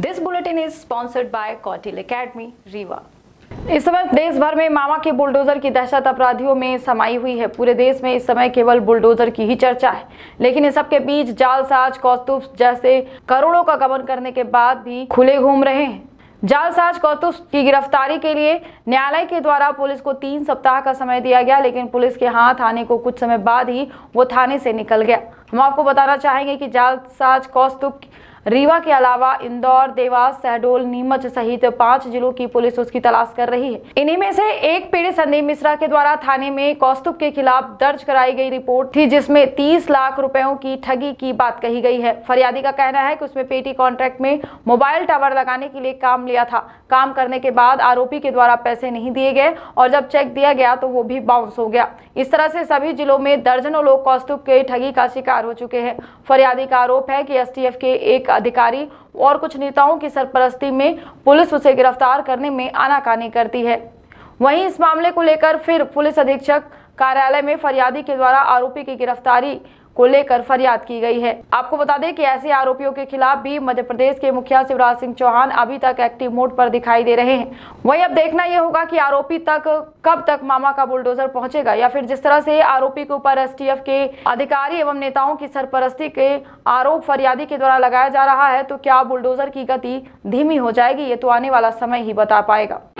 this bulletin is sponsored by Kautil Academy Rewa इस समय देश भर में मामा के बुलडोजर की दहशत अपराधियों में समाई हुई है पूरे देश में इस समय केवल बुलडोजर की ही चर्चा है लेकिन इस सबके बीच जालसाज कौस्तुभ जैसे करोड़ों का गमन करने के बाद भी खुले घूम रहे हैं जालसाज कौतुस की गिरफ्तारी के लिए न्यायालय के द्वारा पुलिस को तीन सप्ताह का समय दिया गया लेकिन पुलिस के हाथ आने को कुछ समय बाद ही वो थाने से निकल गया हम आपको बताना चाहेंगे कि जालसाज कौस्तुभ रीवा के अलावा इंदौर देवास शहडोल नीमच सहित पांच जिलों की पुलिस उसकी तलाश कर रही है इन्हीं में से एक पीड़ित संदीप मिश्रा के द्वारा थाने में कौस्तुभ के खिलाफ दर्ज कराई गई रिपोर्ट थी जिसमें तीस लाख रुपयों की ठगी की बात कही गई है फरियादी का कहना है कि उसमें पेटी कॉन्ट्रैक्ट में मोबाइल टावर लगाने के लिए काम लिया था काम करने के बाद आरोपी के द्वारा पैसे नहीं दिए गए और जब चेक दिया गया तो वो भी बाउंस हो गया इस तरह से सभी जिलों में दर्जनों लोग कौस्तुभ के ठगी का शिकार हो चुके हैं फरियादी का आरोप है की एस के एक अधिकारी और कुछ नेताओं की सरपरस्ती में पुलिस उसे गिरफ्तार करने में आनाकानी करती है वहीं इस मामले को लेकर फिर पुलिस अधीक्षक कार्यालय में फरियादी के द्वारा आरोपी की गिरफ्तारी को लेकर फरियाद की गई है आपको बता दें कि ऐसे आरोपियों के खिलाफ भी मध्य प्रदेश के मुखिया शिवराज सिंह चौहान अभी तक एक्टिव मोड पर दिखाई दे रहे हैं वही अब देखना यह होगा की आरोपी तक कब तक मामा का बुलडोजर पहुंचेगा या फिर जिस तरह से आरोपी के ऊपर एस के अधिकारी एवं नेताओं की सरपरस्ती के आरोप फरियादी के द्वारा लगाया जा रहा है तो क्या बुलडोजर की गति धीमी हो जाएगी ये तो आने वाला समय ही बता पाएगा